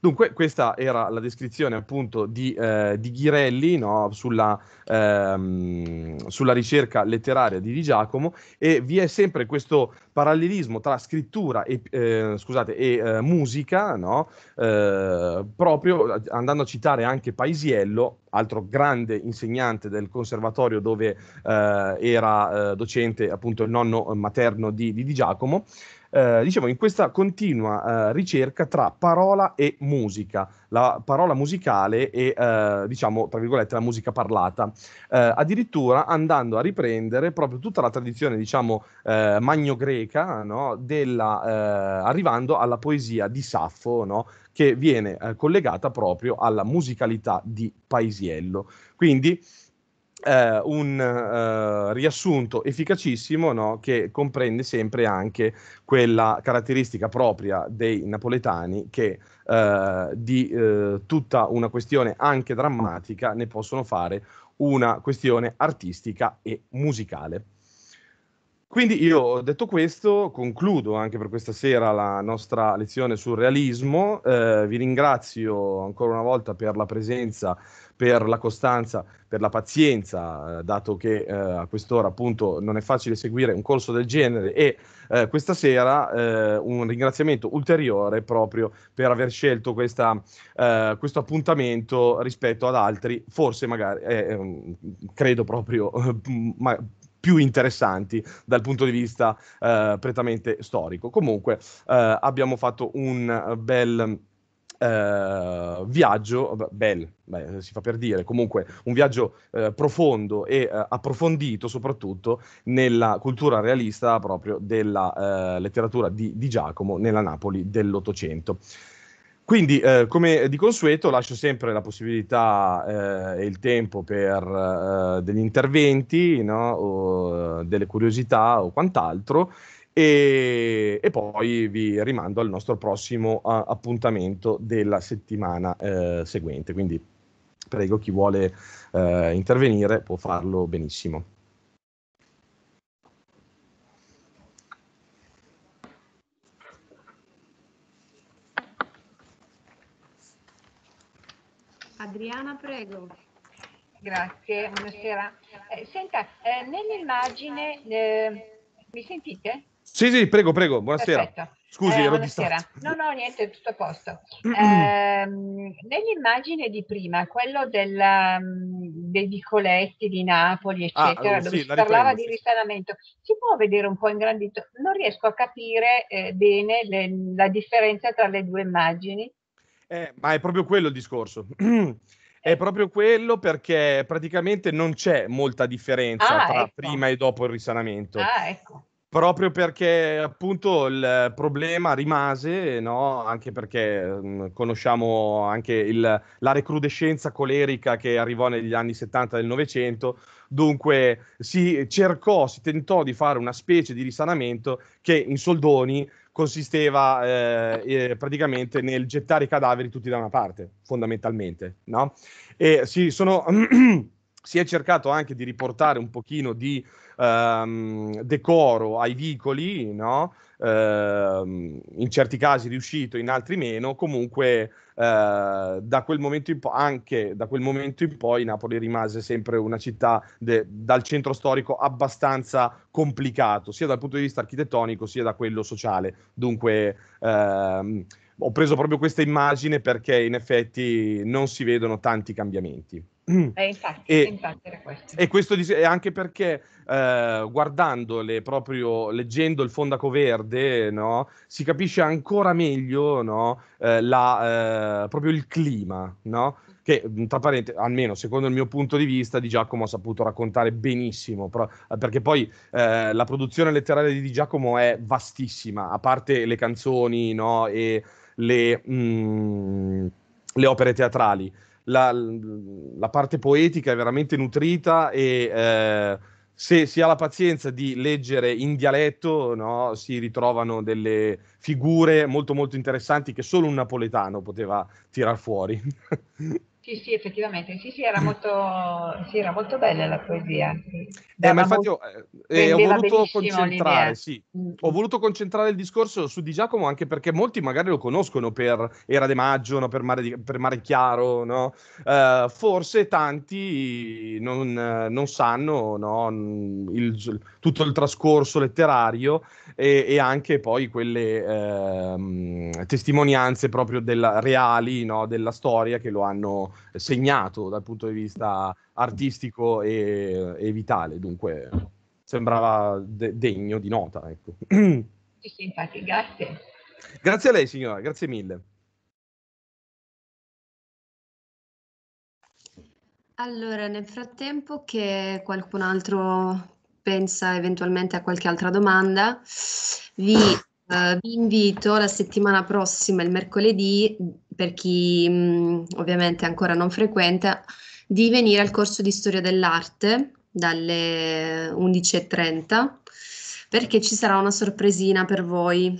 Dunque, questa era la descrizione appunto di, eh, di Ghirelli no? sulla, ehm, sulla, ricerca letteraria di Di Giacomo e vi è sempre questo parallelismo tra scrittura e, eh, scusate, e eh, musica, no? Eh, proprio andando a citare anche Paisiello, altro grande insegnante del conservatorio dove eh, era eh, docente appunto il nonno materno di, di, di Giacomo diciamo in questa continua eh, ricerca tra parola e musica, la parola musicale e eh, diciamo tra virgolette la musica parlata, eh, addirittura andando a riprendere proprio tutta la tradizione diciamo eh, magno-greca, no? Della, arrivando alla poesia di Saffo, no? che viene collegata proprio alla musicalità di Paisiello. Quindi eh, un eh, riassunto efficacissimo no? che comprende sempre anche quella caratteristica propria dei napoletani che eh, di eh, tutta una questione anche drammatica ne possono fare una questione artistica e musicale. Quindi io, detto questo, concludo anche per questa sera la nostra lezione sul realismo. Eh, vi ringrazio ancora una volta per la presenza, per la costanza, per la pazienza, eh, dato che eh, a quest'ora appunto non è facile seguire un corso del genere e eh, questa sera eh, un ringraziamento ulteriore proprio per aver scelto questa, eh, questo appuntamento rispetto ad altri, forse magari, ehm, credo proprio, ma, più interessanti dal punto di vista eh, prettamente storico. Comunque eh, abbiamo fatto un bel eh, viaggio, bel, beh, si fa per dire, comunque un viaggio eh, profondo e eh, approfondito soprattutto nella cultura realista proprio della eh, letteratura di, di Giacomo nella Napoli dell'Ottocento. Quindi, eh, come di consueto, lascio sempre la possibilità eh, e il tempo per eh, degli interventi, no? Eh, delle curiosità o quant'altro. E, e, poi vi rimando al nostro prossimo a, eh, appuntamento della settimana eh, seguente. Quindi prego chi vuole intervenire può farlo benissimo. Adriana, prego. Grazie, buonasera. Eh, senta, eh, nell'immagine, eh, mi sentite? Sì, sì, prego, prego, buonasera. Perfetto. Scusi, eh, buonasera. No, no, niente, tutto a posto. Eh, nell'immagine di prima, quello della, mm, dei vicoletti di Napoli, ah, eccetera, ah, dove sì, si parlava riprendo, di risanamento, si può vedere un po' ingrandito? Non riesco a capire eh, bene le, la differenza tra le due immagini. Eh, ma è proprio quello il discorso. è eh. proprio quello perché praticamente non c'è molta differenza ah, tra ecco. prima e dopo il risanamento. Ah, ecco. Proprio perché appunto il problema rimase, no? anche perché mh, mm, conosciamo anche il, la recrudescenza colerica che arrivò negli anni 70 del Novecento, dunque si cercò, si tentò di fare una specie di risanamento che in soldoni consisteva eh, eh, praticamente nel gettare i cadaveri tutti da una parte, fondamentalmente, no? E sì, sono... si è cercato anche di riportare un pochino di ehm, decoro ai vicoli, no? ehm, in certi casi riuscito, in altri meno, comunque eh, da quel momento in po- anche da quel momento in poi Napoli rimase sempre una città de- dal centro storico abbastanza complicato, sia dal punto di vista architettonico sia da quello sociale. Dunque... Ehm, ho preso proprio questa immagine perché in effetti non si vedono tanti cambiamenti. Eh, infatti, e, infatti questo. e, questo. è anche perché eh, guardando proprio, leggendo il Fondaco Verde, no, si capisce ancora meglio no, eh, la, eh, proprio il clima, no? che mm, tra parentesi, almeno secondo il mio punto di vista, Di Giacomo ha saputo raccontare benissimo, però, eh, perché poi eh, la produzione letteraria di Di Giacomo è vastissima, a parte le canzoni no, e le, mh, mm, le opere teatrali. La, la, parte poetica è veramente nutrita e eh, se si ha la pazienza di leggere in dialetto no, si ritrovano delle figure molto molto interessanti che solo un napoletano poteva tirar fuori. Sì, sì, effettivamente, sì, sì, era mm. molto, sì, era molto bella la poesia. Eh, ma infatti ho, eh, eh ho voluto concentrare, sì, mm, mm. ho voluto concentrare il discorso su Di Giacomo anche perché molti magari lo conoscono per Era de Maggio, no? per, Mare di, per, Mare Chiaro, no? uh, forse tanti non, non sanno no? il, tutto il trascorso letterario e, e anche poi quelle eh, testimonianze proprio della, reali della storia che lo hanno segnato dal punto di vista artistico e, e vitale, dunque sembrava de- degno di nota. Ecco. Sì, sì, infatti, grazie. Grazie a lei signora, grazie mille. Allora, nel frattempo che qualcun altro pensa eventualmente a qualche altra domanda, vi, eh, vi invito la settimana prossima, il mercoledì, per chi mh, ovviamente ancora non frequenta, di venire al corso di storia dell'arte dalle 11.30 perché ci sarà una sorpresina per voi,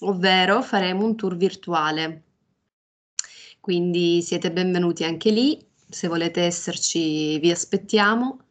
ovvero faremo un tour virtuale. Quindi siete benvenuti anche lì, se volete esserci vi aspettiamo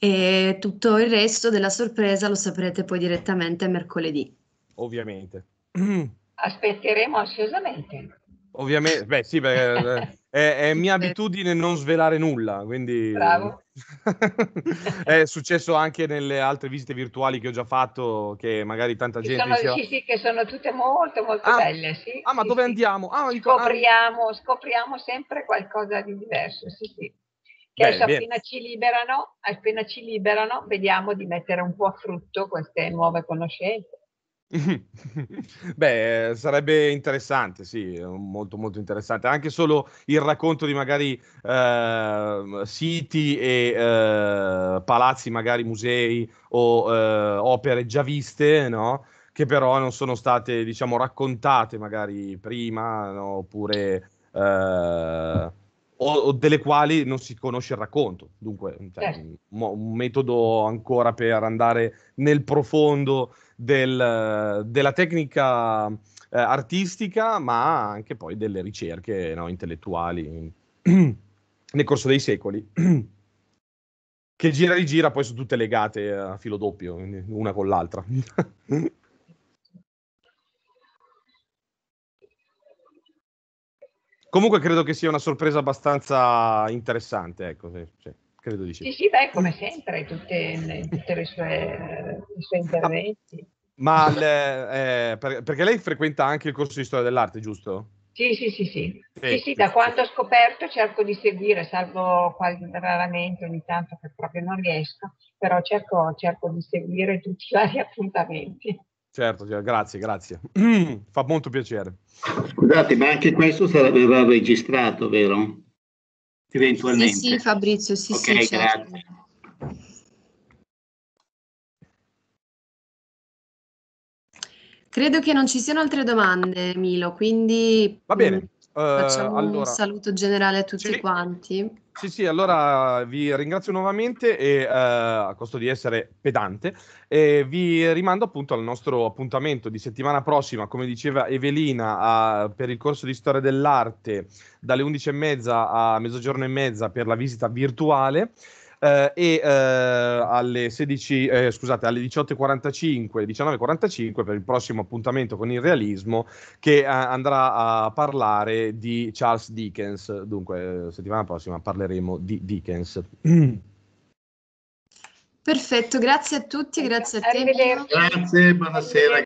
e tutto il resto della sorpresa lo saprete poi direttamente mercoledì. Ovviamente. Mm. Aspetteremo ansiosamente. Ovviamente, beh sì, perché eh, è, è, mia abitudine non svelare nulla, quindi... Bravo. è successo anche nelle altre visite virtuali che ho già fatto, che magari tanta che gente... Sono, diceva... Sì, sì, che sono tutte molto, molto ah, belle, sì. Ah, ma sì, dove sì. andiamo? Ah, ah scopriamo, ah, scopriamo sempre qualcosa di diverso, sì, sì. Che beh, adesso beh. appena ci liberano, appena ci liberano, vediamo di mettere un po' a frutto queste nuove conoscenze. Beh, eh, sarebbe interessante, sì, molto molto interessante. Anche solo il racconto di magari eh, siti e eh, palazzi, magari musei o eh, opere già viste, no? Che però non sono state, diciamo, raccontate magari prima, no? oppure eh, o, o, delle quali non si conosce il racconto. Dunque, cioè, eh. un, un metodo ancora per andare nel profondo del, della tecnica eh, artistica, ma anche poi delle ricerche no, intellettuali nel corso dei secoli. che gira e rigira poi sono tutte legate a filo doppio, una con l'altra. Comunque credo che sia una sorpresa abbastanza interessante, ecco, sì credo di sì. Sì, sì, beh, come sempre, tutti le sue ah, interventi. Ma le, eh, per, perché lei frequenta anche il corso di storia dell'arte, giusto? Sì, sì, sì, sì. Eh, sì, sì da quanto ho scoperto cerco di seguire, salvo quasi raramente ogni tanto che proprio non riesco, però cerco, cerco di seguire tutti i vari appuntamenti. Certo, cioè, grazie, grazie. Fa molto piacere. Scusate, ma anche questo sarà, verrà registrato, vero? eventualmente. Sì, sì Fabrizio, sì, okay, sì. Certo. grazie. Credo che non ci siano altre domande, Milo, quindi... Va bene. Uh, facciamo eh, allora, un saluto generale a tutti sì. quanti. Sì, sì, allora vi ringrazio nuovamente e, eh, a costo di essere pedante e vi rimando appunto al nostro appuntamento di settimana prossima, come diceva Evelina, a, per il corso di storia dell'arte dalle 11.30 a mezzogiorno e mezza per la visita virtuale eh, e eh, alle, 16, eh, scusate, alle 18.45, 19.45 per il prossimo appuntamento con il realismo che eh, andrà a parlare di Charles Dickens. Dunque, eh, settimana prossima parleremo di Dickens. Perfetto, grazie a tutti, grazie a te. Grazie, buonasera.